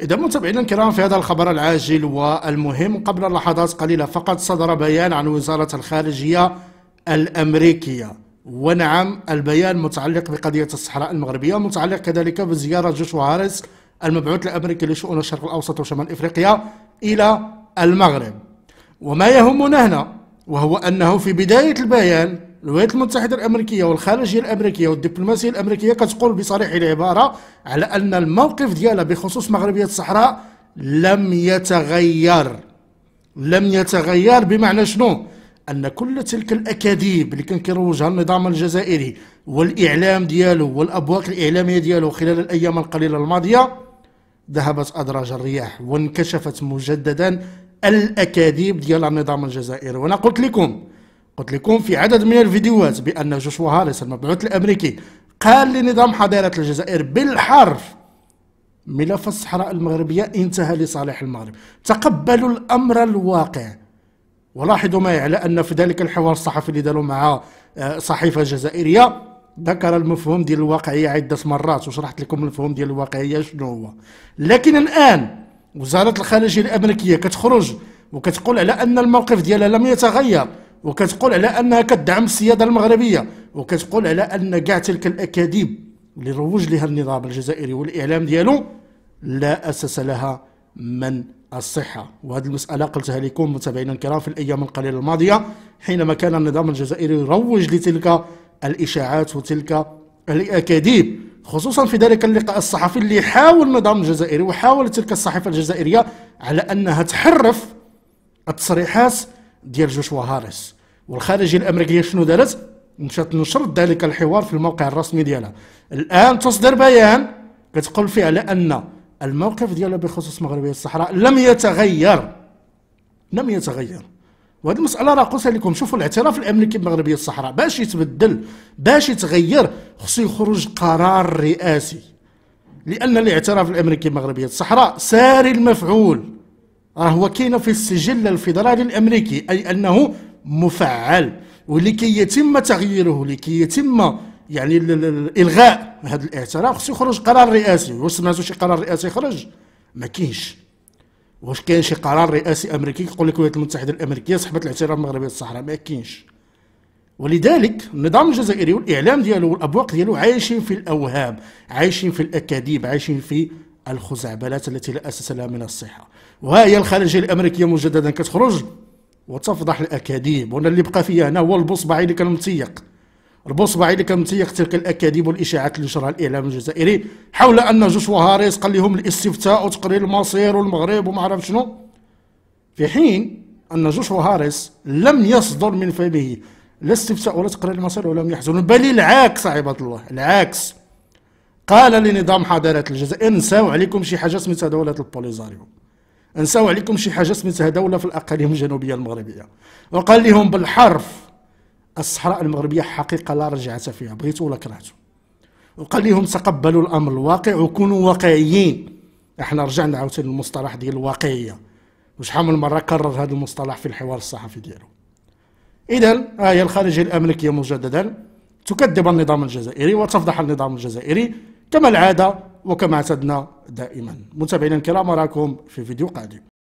إذا متابعينا الكرام في هذا الخبر العاجل والمهم قبل لحظات قليلة فقط صدر بيان عن وزارة الخارجية الأمريكية ونعم البيان متعلق بقضية الصحراء المغربية متعلق كذلك بزيارة جوشوا هاريس المبعوث الأمريكي لشؤون الشرق الأوسط وشمال إفريقيا إلى المغرب وما يهمنا هنا وهو أنه في بداية البيان الولايات المتحده الامريكيه والخارجيه الامريكيه والدبلوماسيه الامريكيه كتقول بصريح العباره على ان الموقف ديالها بخصوص مغربيه الصحراء لم يتغير لم يتغير بمعنى شنو ان كل تلك الاكاذيب اللي كان كيروجها النظام الجزائري والاعلام ديالو والابواق الاعلاميه ديالو خلال الايام القليله الماضيه ذهبت ادراج الرياح وانكشفت مجددا الاكاذيب ديال النظام الجزائري وانا قلت لكم قلت لكم في عدد من الفيديوهات بأن جوشوا هاريس المبعوث الأمريكي قال لنظام حضارة الجزائر بالحرف ملف الصحراء المغربية انتهى لصالح المغرب تقبلوا الأمر الواقع ولاحظوا معي على أن في ذلك الحوار الصحفي اللي داروا مع آه، صحيفة جزائرية ذكر المفهوم ديال الواقعية عدة مرات وشرحت لكم المفهوم ديال الواقعية شنو هو لكن الآن وزارة الخارجية الأمريكية كتخرج وكتقول على أن الموقف ديالها لم يتغير وكتقول على انها كتدعم السياده المغربيه وكتقول على ان كاع تلك الاكاذيب اللي روج لها النظام الجزائري والاعلام ديالو لا اساس لها من الصحة وهذه المسألة قلتها لكم متابعينا الكرام في الأيام القليلة الماضية حينما كان النظام الجزائري يروج لتلك الإشاعات وتلك الأكاذيب خصوصا في ذلك اللقاء الصحفي اللي حاول النظام الجزائري وحاول تلك الصحيفة الجزائرية على أنها تحرف التصريحات ديال جوشوا هاريس والخارجيه الامريكيه شنو دارت مشات نشرت ذلك الحوار في الموقع الرسمي ديالها الان تصدر بيان كتقول فيه على ان الموقف ديالها بخصوص مغربيه الصحراء لم يتغير لم يتغير وهذه المساله راه قلتها لكم شوفوا الاعتراف الامريكي بمغربيه الصحراء باش يتبدل باش يتغير خصو يخرج قرار رئاسي لان الاعتراف الامريكي بمغربيه الصحراء ساري المفعول راهو كاين في السجل الفيدرالي الامريكي اي انه مفعل ولكي يتم تغييره لكي يتم يعني الغاء هذا الاعتراف خصو يخرج قرار رئاسي واش سمعتوا شي قرار رئاسي خرج ما كاينش واش كاين شي قرار رئاسي امريكي يقول لك الولايات المتحده الامريكيه سحبت الاعتراف المغربي الصحراء ما كاينش ولذلك النظام الجزائري والاعلام ديالو والابواق ديالو عايشين في الاوهام عايشين في الاكاذيب عايشين في الخزعبلات التي لا أساس لها من الصحة وها هي الخارجية الأمريكية مجددا كتخرج وتفضح الأكاذيب وانا اللي بقى فيا هنا هو البصبعي اللي كان متيق البصبعي اللي كان متيق تلك الأكاذيب والإشاعات اللي نشرها الإعلام الجزائري حول أن جوشوا هاريس قال لهم الاستفتاء وتقرير المصير والمغرب وما عرف شنو في حين أن جوشوا هاريس لم يصدر من فمه لا استفتاء ولا تقرير المصير ولم يحزن بل العكس عباد الله العكس قال لنظام حضارة الجزائر نساو عليكم شي حاجة سميتها دولة البوليزاريو نساو عليكم شي حاجة سميتها دولة في الأقاليم الجنوبية المغربية وقال لهم بالحرف الصحراء المغربية حقيقة لا رجعة فيها بغيتو ولا كرهتو وقال لهم تقبلوا الأمر الواقع وكونوا واقعيين احنا رجعنا عاوتاني للمصطلح ديال الواقعية وشحال من مرة كرر هذا المصطلح في الحوار الصحفي ديالو إذا آية هي الخارجية الأمريكية مجددا تكذب النظام الجزائري وتفضح النظام الجزائري كما العادة وكما عتدنا دائما متابعينا الكرام أراكم في فيديو قادم